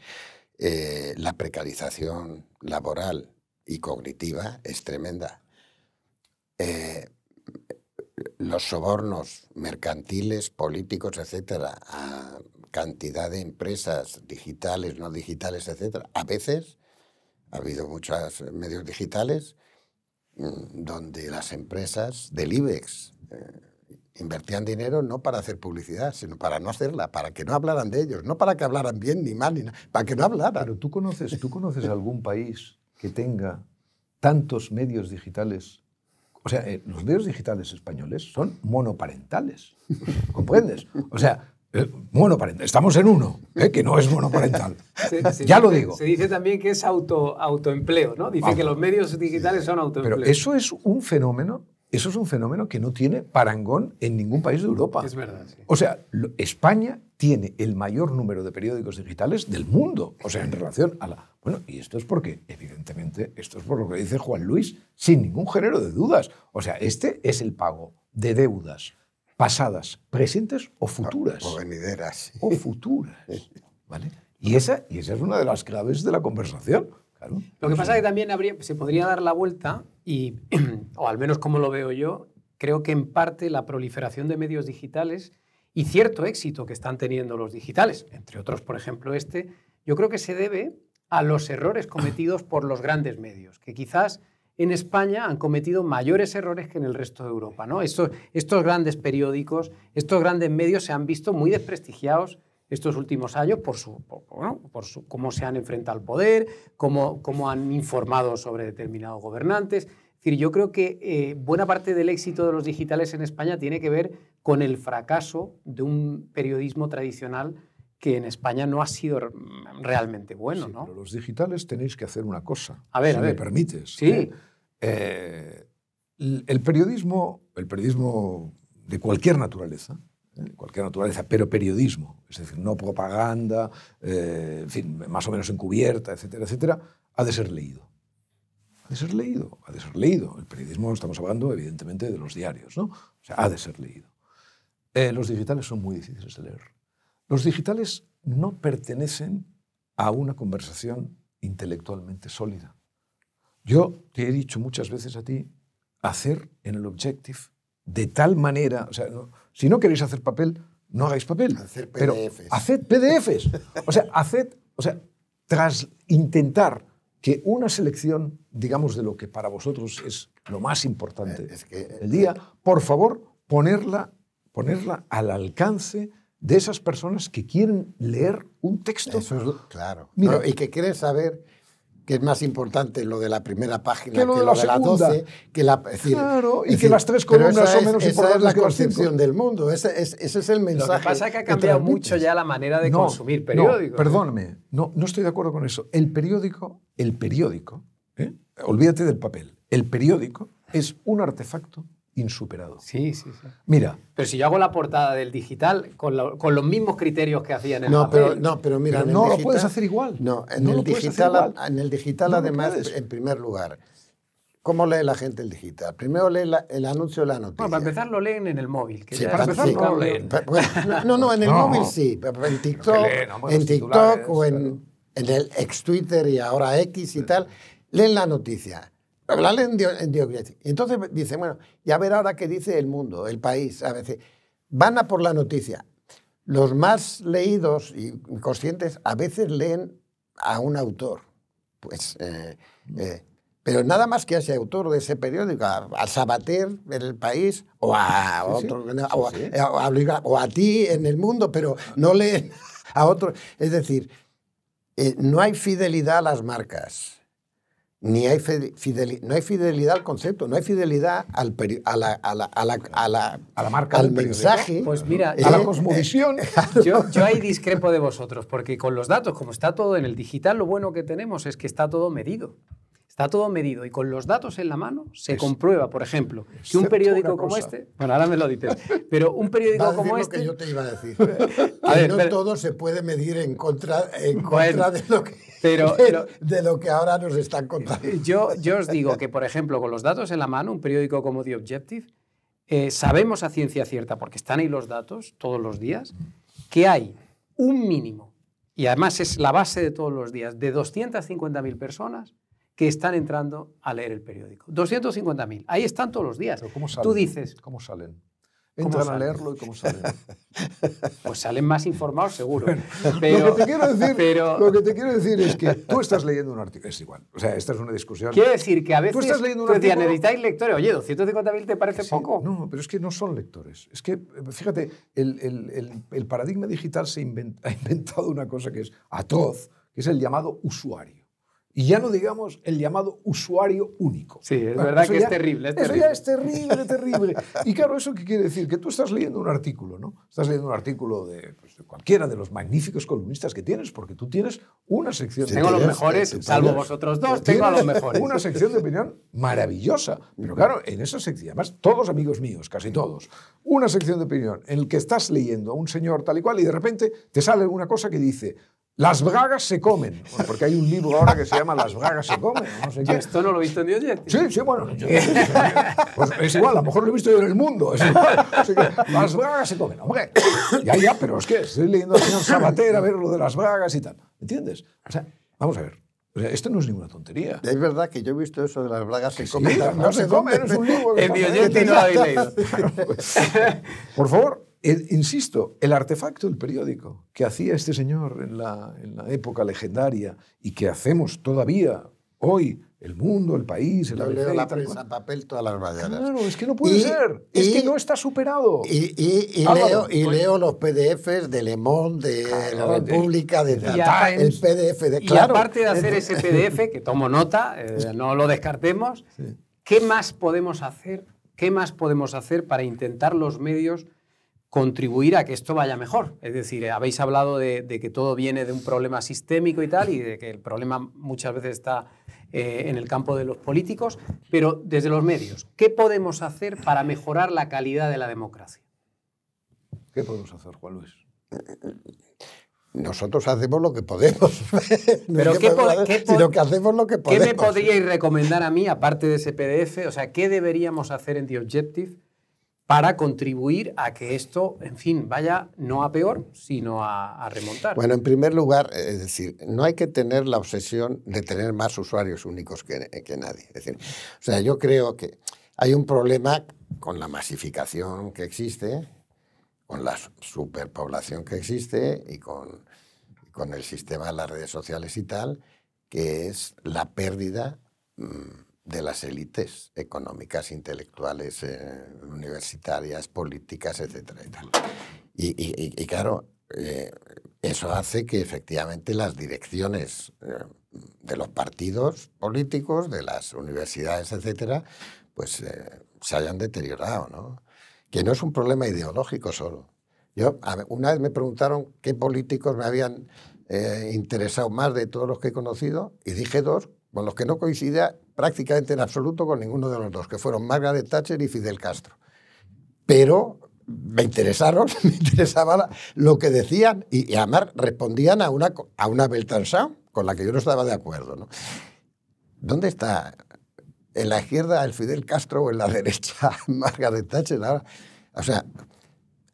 eh, la precarización laboral y cognitiva es tremenda. Eh, los sobornos mercantiles, políticos, etcétera, a cantidad de empresas digitales, no digitales, etcétera, a veces ha habido muchos eh, medios digitales mm, donde las empresas del IBEX eh, invertían dinero no para hacer publicidad, sino para no hacerla, para que no hablaran de ellos, no para que hablaran bien ni mal, ni para que no hablaran. Pero tú conoces, tú conoces algún país que tenga tantos medios digitales. O sea, eh, los medios digitales españoles son monoparentales, ¿comprendes? O sea, eh, monoparental. Estamos en uno, eh, que no es monoparental. *laughs* ya lo digo. Se dice también que es auto, autoempleo, ¿no? Dice que los medios digitales son autoempleo. Pero eso es un fenómeno. Eso es un fenómeno que no tiene parangón en ningún país de Europa. Es verdad. O sea, España tiene el mayor número de periódicos digitales del mundo. O sea, en relación a la. Bueno, y esto es porque, evidentemente, esto es por lo que dice Juan Luis, sin ningún género de dudas. O sea, este es el pago de deudas pasadas, presentes o futuras. O, venideras. O futuras. ¿vale? Y, esa, y esa es una de las claves de la conversación. Claro. Lo que pasa es que también se podría dar la vuelta, y, *clears throat* o al menos como lo veo yo, creo que en parte la proliferación de medios digitales y cierto éxito que están teniendo los digitales, entre otros, por ejemplo, este, yo creo que se debe a los errores cometidos por los grandes medios, que quizás en España han cometido mayores errores que en el resto de Europa. ¿no? Estos, grandes periódicos, estos grandes medios se han visto muy desprestigiados estos últimos años por, su, por cómo se han enfrentado al poder, cómo, cómo, han informado sobre determinados gobernantes. decir, yo creo que eh, buena parte del éxito de los digitales en España tiene que ver con el fracaso de un periodismo tradicional que en España no ha sido mm, realmente bueno. Sí, Pero los digitales tenéis que hacer una cosa, a ver, si a ver. me permites. Sí. ¿eh? Eh, el periodismo, el periodismo de cualquier naturaleza, ¿eh? cualquier naturaleza, pero periodismo, es decir, no propaganda, en fin, más o menos encubierta, etcétera, etcétera, ha de ser leído. Ha de ser leído, ha de ser leído. El periodismo, estamos hablando evidentemente de los diarios, ¿no? O sea, ha de ser leído. los digitales son muy difíciles de leer los digitales no pertenecen a una conversación intelectualmente sólida. Yo te he dicho muchas veces a ti, hacer en el Objective de tal manera, o sea, si no queréis hacer papel, no hagáis papel. Hacer PDFs. Pero haced PDFs. o sea, haced, o sea, tras intentar que una selección, digamos, de lo que para vosotros es lo más importante eh, del día, eh, por favor, ponerla, ponerla al alcance de esas personas que quieren leer un texto. claro. y que quieren saber que es más importante lo de la primera página que lo, de, la segunda. claro, y que las tres columnas son menos es, importantes. la concepción del mundo, ese, es, el mensaje. Lo que pasa es que ha cambiado mucho ya la manera de consumir periódicos. ¿eh? No, perdóname, no, estoy de acuerdo con eso. El periódico, el periódico, ¿eh? olvídate del papel, el periódico es un artefacto insuperado. Sí, sí, sí. Mira. Pero si yo hago la portada del digital con, los mismos criterios que hacían en el no, Pero, no, pero mira, no lo puedes hacer igual. No, en, el, digital, en el digital, además, en primer lugar, ¿Cómo lee la gente el digital? Primero lee el anuncio de la noticia. Bueno, para empezar lo leen en el móvil. para empezar no leen. No, no, en el móvil sí. en TikTok, en TikTok o en, en, el ex Twitter y ahora X y tal, leen la noticia hablarle en, entonces dice, bueno, ya ver ahora qué dice el mundo, el país, a veces. Van a por la noticia. Los más leídos y conscientes a veces leen a un autor. Pues, eh, eh, pero nada más que a ese autor de ese periódico, a, Sabater en el país, o a otro, O, a, ti en el mundo, pero no leen a otro. Es decir, eh, no hay fidelidad a las marcas ni hay no hay fidelidad al concepto, no hay fidelidad al a, la, a, la, marca, al mensaje, pues mira, ¿eh? a la cosmovisión. Eh, yo, yo, ahí discrepo de vosotros, porque con los datos, como está todo en el digital, lo bueno que tenemos es que está todo medido. Está todo medido y con los datos en la mano se comprueba, por ejemplo, que un periódico como este, bueno, ahora me lo dices, pero un periódico como este... que yo te iba a decir. *laughs* no todo se puede medir en contra, en de lo que pero, *laughs* de lo que ahora nos están contando. *laughs* Yo, yo os digo que, por ejemplo, con los datos en la mano, un periódico como The Objective, eh, sabemos a ciencia cierta, porque están ahí los datos todos los días, que hay un mínimo, y además es la base de todos los días, de 250.000 personas que están entrando a leer el periódico. 250.000. Ahí están todos los días. Tú dices... ¿Cómo salen? Entran a leerlo y cómo salen. *laughs* Pues salen más informados, seguro. lo, que te quiero decir, lo que te quiero decir es que tú estás leyendo un artículo. Es igual. O sea, esta es una discusión. Quiero decir que a veces. Tú estás leyendo un artículo. necesitáis lectores. Oye, 250.000 te parece poco. No, pero es que no son lectores. Es que, fíjate, el, el, el, paradigma digital se *laughs* ha inventado una cosa que es atroz, que es el llamado usuario. Y ya no digamos el llamado usuario único. Sí, es verdad que es terrible. Es eso ya es terrible, terrible. Y claro, ¿eso qué quiere decir? Que tú estás leyendo un artículo, ¿no? Estás leyendo un artículo de, pues, cualquiera de los magníficos columnistas que tienes, porque tú tienes una sección Tengo los mejores, salvo vosotros dos, tengo a los mejores. Una sección de opinión maravillosa. Pero claro, en esa sección, además, todos amigos míos, casi todos, una sección de opinión en la que estás leyendo a un señor tal y cual y de repente te sale una cosa que dice, las bragas se comen, porque hay un libro ahora que se llama Las bragas se comen. No ¿Esto no lo he visto en Dios Sí, sí, bueno. pues es igual, a lo mejor lo he visto yo en el mundo. las bragas se comen, hombre. Ya, ya, pero es que estoy leyendo al señor Sabater a ver lo de las bragas y tal. ¿Entiendes? O sea, vamos a ver. O esto no es ninguna tontería. Es verdad que yo he visto eso de las bragas se comen. no se comen, es un libro. En Dios no lo leído. Pues. Por favor, insisto, el artefacto, el periódico que hacía este señor en la, época legendaria y que hacemos todavía hoy, el mundo, el país, el Yo leo la prensa en papel todas las mañanas. es que no puede ser. es que no está superado. Y, y leo, los PDFs de Le Monde, de La República, de, de, el PDF de Y aparte de hacer ese *laughs* PDF, que tomo nota, eh, no lo descartemos, ¿qué más podemos hacer? ¿Qué más podemos hacer para intentar los medios contribuir a que esto vaya mejor. Es decir, habéis hablado de, que todo viene de un problema sistémico y tal, y de que el problema muchas veces está eh, en el campo de los políticos, pero desde los medios, ¿qué podemos hacer para mejorar la calidad de la democracia? ¿Qué podemos hacer, Juan Luis? Nosotros hacemos lo que podemos. *laughs* pero qué hacemos lo que podemos. ¿Qué me podríais recomendar a mí, aparte de ese PDF? O sea, ¿qué deberíamos hacer en The Objective para contribuir a que esto, en fin, vaya no a peor, sino a, remontar. Bueno, en primer lugar, eh, es decir, no hay que tener la obsesión de tener más usuarios únicos que, que nadie. Es decir, o sea, yo creo que hay un problema con la masificación que existe, con la superpoblación que existe y con, con el sistema de las redes sociales y tal, que es la pérdida... Mm, de las élites económicas, intelectuales, eh, universitarias, políticas, etcétera. Y, claro, eh, eso hace que efectivamente las direcciones eh, de los partidos políticos, de las universidades, etcétera, pues se hayan deteriorado, ¿no? Que no es un problema ideológico solo. Yo, una vez me preguntaron qué políticos me habían interesado más de todos los que he conocido y dije dos con los que no coincidía prácticamente en absoluto con ninguno de los dos, que fueron Margaret Thatcher y Fidel Castro. Pero me interesaron, *laughs* me interesaba lo que decían y, además respondían a una, a una con la que yo no estaba de acuerdo. ¿Dónde está? ¿En la izquierda el Fidel Castro o en la *laughs* derecha Margaret Thatcher? O sea,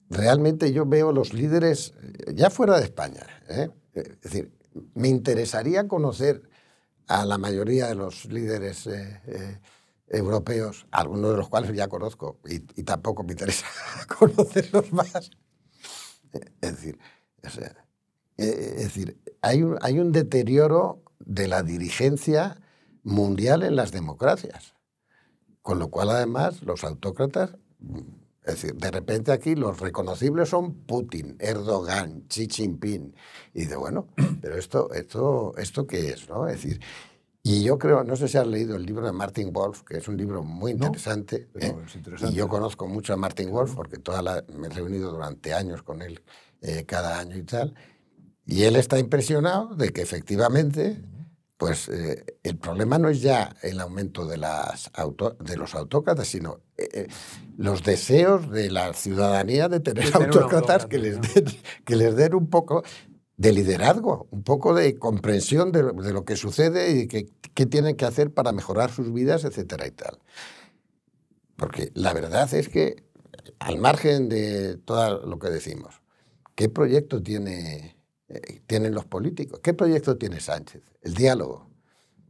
realmente yo veo los líderes eh, ya fuera de España. ¿eh? Es decir, me interesaría conocer a la mayoría de los líderes eh, eh, europeos, algunos de los cuales ya conozco y, tampoco me interesa *laughs* conocerlos más. Eh, es decir, es decir hay, un, hay un deterioro de la dirigencia mundial en las democracias, con lo cual además los autócratas mm, es decir, de repente aquí los reconocibles son Putin, Erdogan, Xi Jinping. Y de bueno, *clears throat* pero esto, esto, esto qué es, ¿no? decir, y yo creo, no sé si has leído el libro de Martin Wolf, que es un libro muy interesante. ¿eh? y yo conozco mucho a Martin Wolf porque toda la, me he reunido durante años con él eh, cada año y tal. Y él está impresionado de que efectivamente pues eh, el problema no es ya el aumento de, las de los autócratas, sino eh, eh, los deseos de la ciudadanía de tener, autócratas que les, den, que les un poco de liderazgo, un poco de comprensión de, lo que sucede y qué tienen que hacer para mejorar sus vidas, etcétera y tal. Porque la verdad es que, al margen de todo lo que decimos, ¿qué proyecto tiene eh, tienen los políticos. ¿Qué proyecto tiene Sánchez? El diálogo.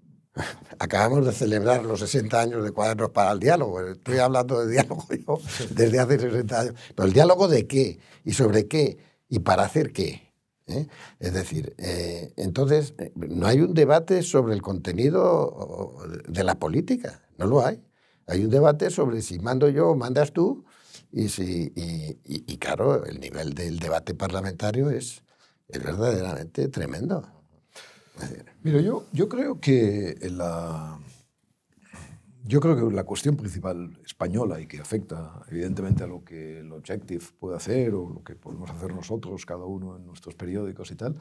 *laughs* Acabamos de celebrar los 60 años de cuadernos para el diálogo. Estoy hablando de diálogo *laughs* yo desde hace 60 años. Pero el diálogo de qué y sobre qué y para hacer qué. ¿Eh? Es decir, eh, entonces no hay un debate sobre el contenido de la política, no lo hay. Hay un debate sobre si mando yo o mandas tú y, si, y claro, el nivel del debate parlamentario es, es verdaderamente tremendo. Mira, yo, yo creo que la, yo creo que la cuestión principal española y que afecta evidentemente a lo que el Objective puede hacer o lo que podemos hacer nosotros, cada uno en nuestros periódicos y tal,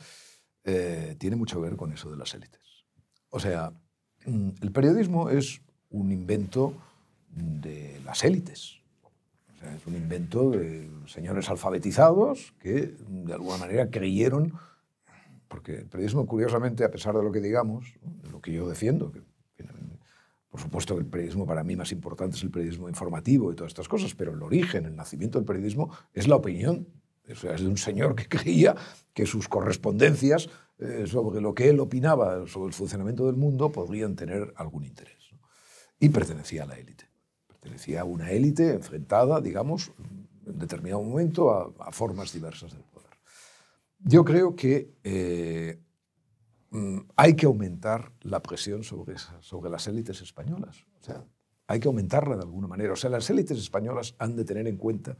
eh, tiene mucho que ver con eso de las élites. O sea, mm, el periodismo es un invento de las élites es un invento de señores alfabetizados que de alguna manera creyeron, porque el periodismo curiosamente, a pesar de lo que digamos, lo que yo defiendo, por supuesto que el periodismo para mí más importante es el periodismo informativo y todas estas cosas, pero el origen, el nacimiento del periodismo es la opinión. es de un señor que *laughs* creía que sus correspondencias eh, sobre lo que él opinaba sobre el funcionamiento del mundo podrían tener algún interés. Y pertenecía a la élite. Decía, una élite enfrentada, digamos, en determinado momento a, formas diversas del poder. Yo creo que eh, mm, hay que aumentar la presión sobre, sobre las élites españolas. O sea, hay que aumentarla de alguna manera. O sea, las élites españolas han de tener en cuenta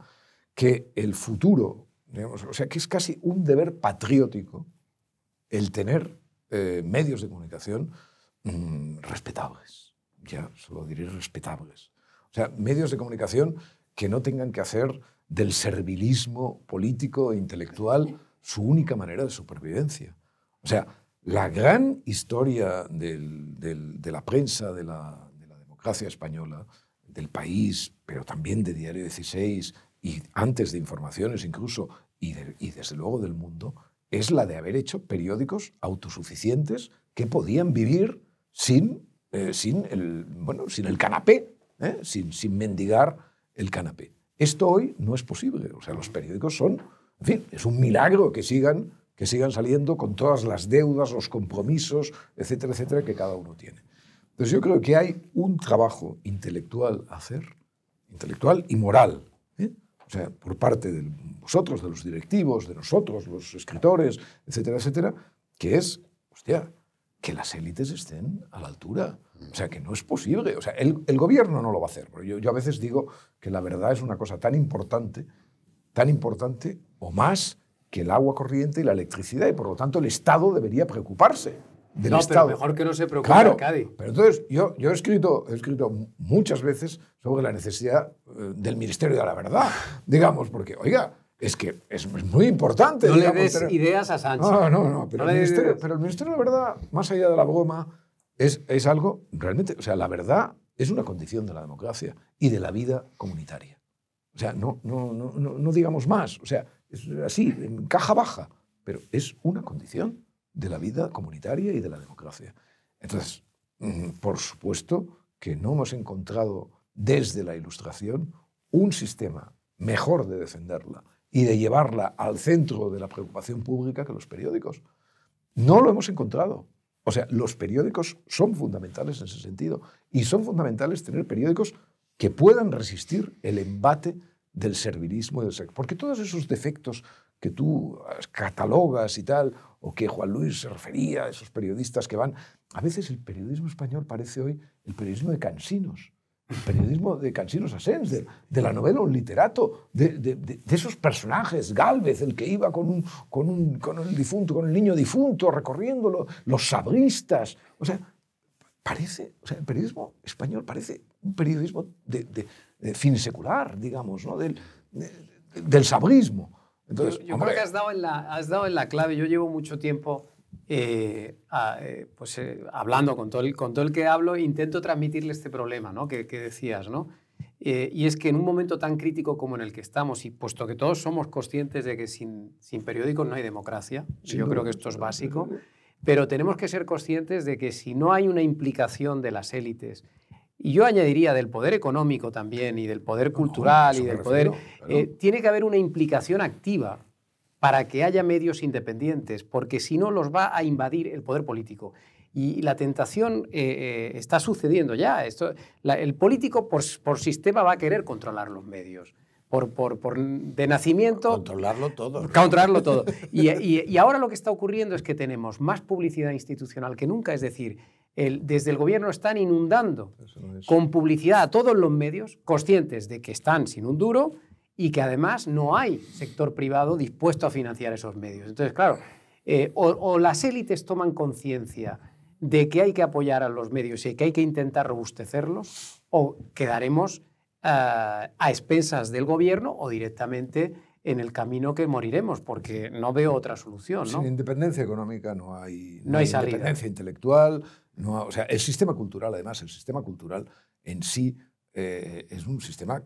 que el futuro, digamos, o sea, que es casi un deber patriótico el tener eh, medios de comunicación mm, respetables. Ya, solo diré respetables. O sea, medios de comunicación que no tengan que hacer del servilismo político e intelectual su única manera de supervivencia. O sea, la gran historia de la prensa, de la, democracia española, del país, pero también de Diario 16 y antes de Informaciones incluso, y, desde luego del mundo, es la de haber hecho periódicos autosuficientes que podían vivir sin, eh, sin, el, bueno, sin el canapé ¿eh? sin, mendigar el canapé. Esto hoy no es posible. O sea, los periódicos son, en fin, es un milagro que sigan, que sigan saliendo con todas las deudas, los compromisos, etcétera, etcétera, que cada uno tiene. Entonces yo creo que hay un trabajo intelectual a hacer, intelectual y moral, ¿eh? o sea, por parte de vosotros, de los directivos, de nosotros, los escritores, etcétera, etcétera, que es, hostia, que las élites estén a la altura. O sea, que no es posible. O sea, el, gobierno no lo va a hacer. Pero yo, a veces digo que la verdad es una cosa tan importante, tan importante o más que el agua corriente y la electricidad. Y por lo tanto, el Estado debería preocuparse. Del no, Estado. mejor que no se preocupe claro, Cádiz. Pero entonces, yo, yo he, escrito, he escrito muchas veces sobre la necesidad eh, del Ministerio de la Verdad, digamos, porque, oiga, es que es, muy importante. No le des ideas a Sánchez. No, no, no. Pero, el ministerio, de la verdad, más allá de la goma, es, es algo realmente. O sea, la verdad es una condición de la democracia y de la vida comunitaria. O sea, no, no, no, no digamos más. O sea, es así, en caja baja. Pero es una condición de la vida comunitaria y de la democracia. Entonces, mm, por supuesto que no hemos encontrado desde la Ilustración un sistema mejor de defenderla y de llevarla al centro de la preocupación pública que los periódicos. No lo hemos encontrado. O sea, los periódicos son fundamentales en ese sentido y son fundamentales tener periódicos que puedan resistir el embate del servilismo y del sexo. Porque todos esos defectos que tú eh, catalogas y tal, o que Juan Luis se refería, esos periodistas que van, a veces el periodismo español parece hoy el periodismo de cansinos periodismo de Cansino Sassens, de, la novela Un literato, de, esos personajes, Galvez, el que iba con, un, con, un, el difunto, con el niño difunto, recorriéndolo, los sabristas. O sea, parece, o sea, el periodismo español parece un periodismo de, fin secular, digamos, ¿no? del, del sabrismo. Entonces, yo, creo que has dado, en la, has dado en la clave. Yo llevo mucho tiempo eh, eh, pues, eh, hablando con todo, el, con todo el que hablo, intento transmitirle este problema ¿no? que, decías. ¿no? y es que en un momento tan crítico como en el que estamos, y puesto que todos somos conscientes de que sin, periódicos no hay democracia, yo creo que esto es básico, pero tenemos que ser conscientes de que si no hay una implicación de las élites, y yo añadiría del poder económico también, y del poder cultural, y del poder... tiene que haber una implicación activa para que haya medios independientes, porque si no los va a invadir el poder político. Y la tentación eh, eh, está sucediendo ya. Esto, el político por, sistema va a querer controlar los medios. Por, de nacimiento. Controlarlo todo. Controlarlo todo. *laughs* Y, ahora lo que está ocurriendo es que tenemos más publicidad institucional que nunca. Es decir, desde el gobierno están inundando con publicidad a todos los medios, conscientes de que están sin un duro, y que además no hay sector privado dispuesto a financiar esos medios. Entonces, claro, eh, o, las élites toman conciencia de que hay que apoyar a los medios y que hay que intentar robustecerlos, o quedaremos eh, a expensas del gobierno o directamente en el camino que moriremos, porque no veo otra solución. Sin independencia económica no hay, no, independencia intelectual, o sea, el sistema cultural, además, el sistema cultural en sí eh, es un sistema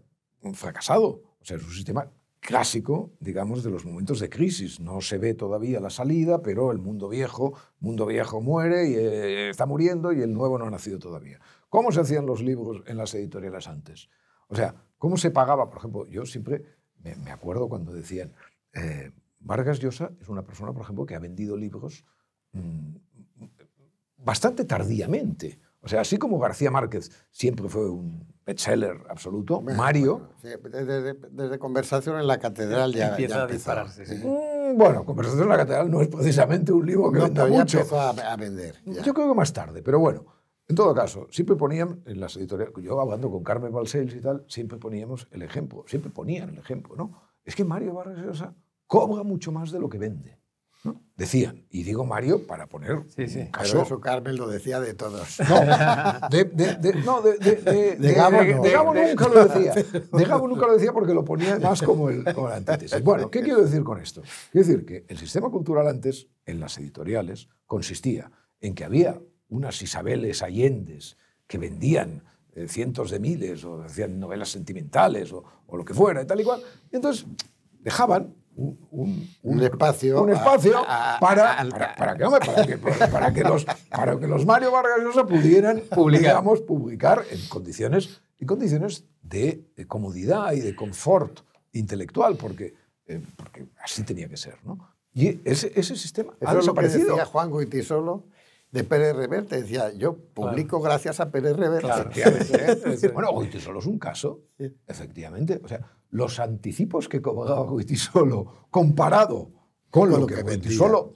fracasado. O sea, es un sistema clásico, digamos, de los momentos de crisis. No se ve todavía la salida, pero el mundo viejo, mundo viejo muere y eh, está muriendo y el nuevo no ha nacido todavía. ¿Cómo se hacían los libros en las editoriales antes? O sea, ¿cómo se pagaba? Por ejemplo, yo siempre me, acuerdo cuando decían, eh, Vargas Llosa es una persona, por ejemplo, que ha vendido libros mm, bastante tardíamente. O sea, así como García Márquez siempre fue un bestseller absoluto, Mario. desde, conversación en la catedral ya empieza a dispararse. Mm, bueno, conversación en la catedral no es precisamente un libro que no, venda mucho. a, vender. Yo creo que más tarde, pero bueno. En todo caso, siempre ponían en las editoriales, yo hablando con Carmen Balsells y tal, siempre poníamos el ejemplo, siempre ponían el ejemplo, ¿no? Es que Mario Vargas Llosa cobra mucho más de lo que vende. Decían, y digo Mario para poner sí, sí. Pero eso Carmen lo decía de todos. No, de, de, Gabo, nunca lo decía. De Gabo nunca lo decía porque lo ponía más como el, antítesis. Bueno, ¿qué quiero decir con esto? Quiero decir que el sistema cultural antes, en las editoriales, consistía en que había unas Isabeles Allendes que vendían eh, cientos de miles o hacían novelas sentimentales o, o lo que fuera y tal y cual. Y entonces dejaban un, espacio, un espacio para, para, que, los, para que los Mario Vargas Llosa pudieran *laughs* publicar. publicar en condiciones, y condiciones de, comodidad y de confort intelectual, porque, eh, porque así tenía que ser. ¿no? Y ese, ese sistema Eso ha desaparecido. lo que decía Juan Goitisolo de Pérez Reverte. Decía, yo publico gracias a Pérez Reverte. Claro. *laughs* *laughs* Bueno, es un caso, efectivamente. O sea, los anticipos que cobraba Solo comparado con, lo, que, Solo.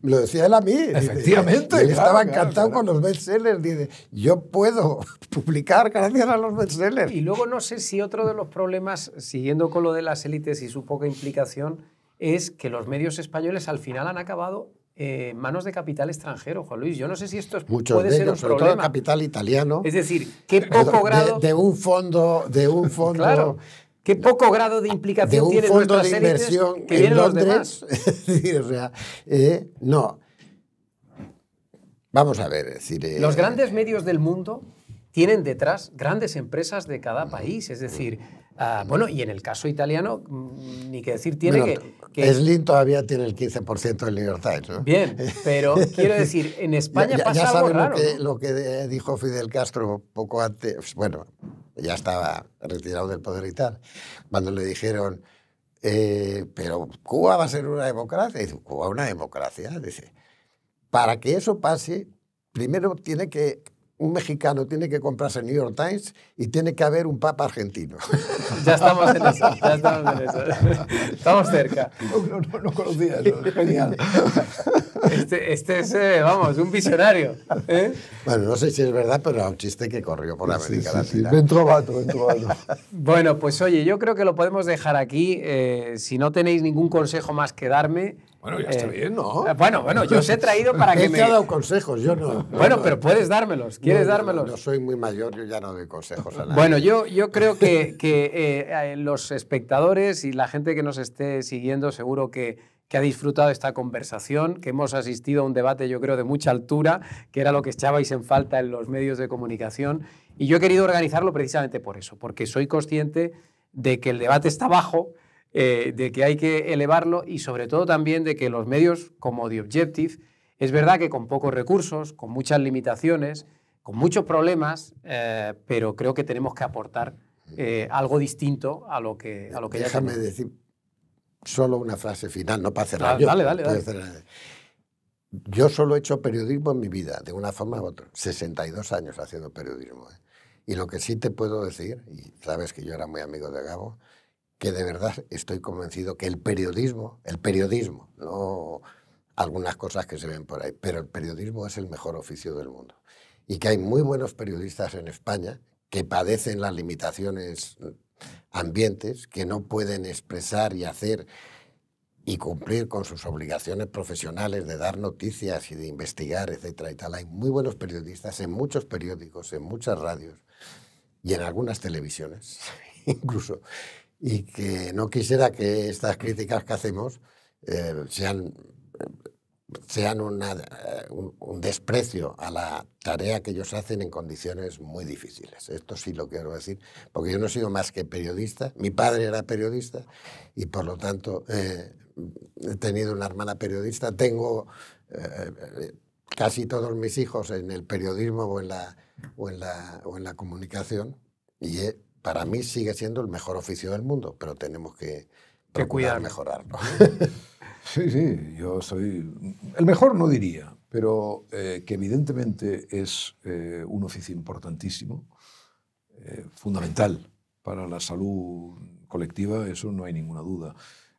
me lo decía él a mí. Efectivamente. estaba encantado con los bestsellers. Dice, yo puedo *laughs* publicar gracias a los bestsellers. Y luego no sé si otro de los problemas, siguiendo con lo de las élites y su poca implicación, es que los medios españoles al final han acabado eh, manos de capital extranjero, Juan Luis. Yo no sé si esto Muchos puede ser un problema. capital italiano. Es decir, qué poco grado de, un fondo, de un *laughs* fondo. ¿Qué poco grado de implicación tiene fondo de inversión que en Londres? Los demás? *laughs* Eh, no. Vamos a ver, decir, eh, los grandes medios del mundo tienen detrás grandes empresas de cada país, es decir, Ah, bueno, y en el caso italiano, mm, ni que decir tiene que, es Slim todavía tiene el 15% de libertad. ¿no? Bien, pero *laughs* quiero decir, en España ya, pasa algo Lo que, lo que dijo Fidel Castro poco antes, pues, bueno, ya estaba retirado del poder y tal, cuando le dijeron, eh, pero Cuba va a ser una democracia. dice, Cuba una democracia. Dice, para que eso pase, primero tiene que un mexicano tiene que comprarse el New York Times y tiene que haber un papa argentino. *laughs* Ya estamos en eso, ya estamos en eso. *laughs* Estamos cerca. No, no, no conocía eso, *laughs* genial. Este, este es, eh, vamos, un visionario. ¿eh? Bueno, no sé si es verdad, pero era un chiste que corrió por América sí, Latina. Sí, sí. vato, Bueno, pues oye, yo creo que lo podemos dejar aquí. Eh, si no tenéis ningún consejo más que darme, bueno, ya está eh, bien, ¿no? Eh, bueno, bueno, yo os he traído para *laughs* que me... He dado consejos, yo no. *laughs* bueno, pero puedes dármelos, ¿quieres dármelos? No, soy muy mayor, yo ya no doy consejos a nadie. Bueno, yo, yo creo que, eh, los espectadores y la gente que nos esté siguiendo seguro que, que ha disfrutado esta conversación, que hemos asistido a un debate, yo creo, de mucha altura, que era lo que echabais en falta en los medios de comunicación. Y yo he querido organizarlo precisamente por eso, porque soy consciente de que el debate está bajo, eh, de que hay que elevarlo y sobre todo también de que los medios como The Objective, es verdad que con pocos recursos, con muchas limitaciones, con muchos problemas, eh, pero creo que tenemos que aportar eh, algo distinto a lo que, a lo que Déjame Déjame decir solo una frase final, no para ah, cerrar. yo, solo he hecho periodismo en mi vida, de una forma u otra. 62 años haciendo periodismo. Y lo que sí te puedo decir, y sabes que yo era muy amigo de Gabo, que de verdad estoy convencido que el periodismo, el periodismo, no algunas cosas que se ven por ahí, pero el periodismo es el mejor oficio del mundo. Y que hay muy buenos periodistas en España que padecen las limitaciones ambientes, que no pueden expresar y hacer y cumplir con sus obligaciones profesionales de dar noticias y de investigar, etcétera y Hay muy buenos periodistas en muchos periódicos, en muchas radios y en algunas televisiones, *laughs* incluso y que no quisiera que estas críticas que hacemos eh, sean, sean eh, un, desprecio a la tarea que ellos hacen en condiciones muy difíciles. Esto sí lo quiero decir, porque yo no he sido más que periodista, mi padre era periodista y por lo tanto eh, he tenido una hermana periodista, tengo casi todos mis hijos en el periodismo o en la, o en la, o en la comunicación y he para mí sigue siendo el mejor oficio del mundo, pero tenemos que, que cuidar, mejorarlo. *laughs* sí, sí, yo soy el mejor no diría, pero eh, que evidentemente es eh, un oficio importantísimo, eh, fundamental para la salud colectiva, eso no hay ninguna duda.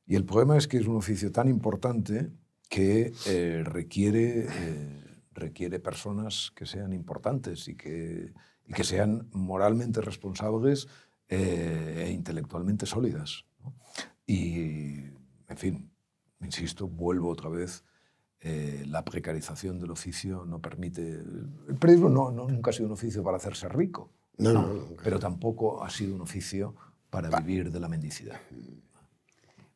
Y el problema es que es un oficio tan importante que requiere, requiere personas que sean importantes y que y que sean moralmente responsables eh, e intelectualmente sólidas. Y, en fin, insisto, vuelvo otra vez. Eh, la precarización del oficio no permite. El periodismo no, nunca ha sido un oficio para hacerse rico, no, pero tampoco ha sido un oficio para vivir de la mendicidad.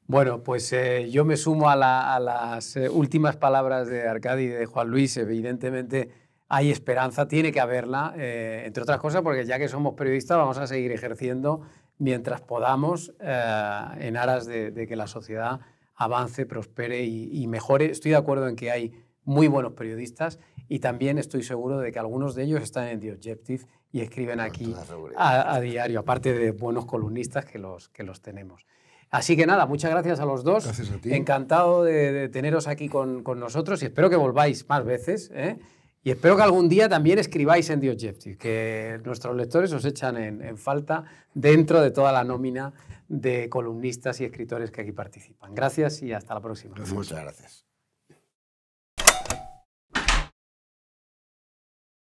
Bueno, pues eh, yo me sumo a, a, las últimas palabras de Arcadi y de Juan Luis. Evidentemente, hay esperanza, tiene que haberla, eh, entre otras cosas, porque ya que somos periodistas vamos a seguir ejerciendo mientras podamos eh, en aras de, que la sociedad avance, prospere y, mejore. Estoy de acuerdo en que hay muy buenos periodistas y también estoy seguro de que algunos de ellos están en The Objective y escriben aquí a, diario, aparte de buenos columnistas que los, que los tenemos. Así que nada, muchas gracias a los dos. Gracias Encantado de, teneros aquí con, nosotros y espero que volváis más veces. ¿eh? Y espero que algún día también escribáis en The Objective, que nuestros lectores os echan en, en falta dentro de toda la nómina de columnistas y escritores que aquí participan. Gracias y hasta la próxima. Muchas gracias.